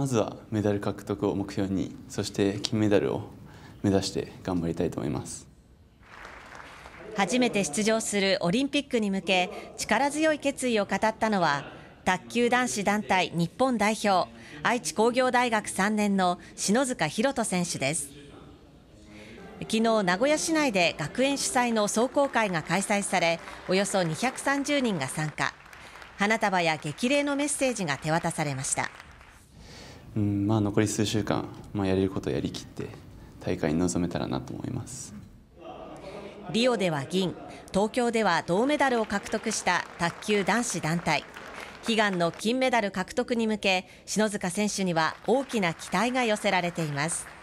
まずはメダル獲得を目標にそして金メダルを目指して頑張りたいと思います初めて出場するオリンピックに向け力強い決意を語ったのは卓球男子団体日本代表愛知工業大学3年の篠塚大人選手です昨日名古屋市内で学園主催の壮行会が開催されおよそ230人が参加花束や激励のメッセージが手渡されましたうんまあ、残り数週間、まあ、やれることをやりきって大会に臨めたらなと思いますリオでは銀東京では銅メダルを獲得した卓球男子団体悲願の金メダル獲得に向け篠塚選手には大きな期待が寄せられています。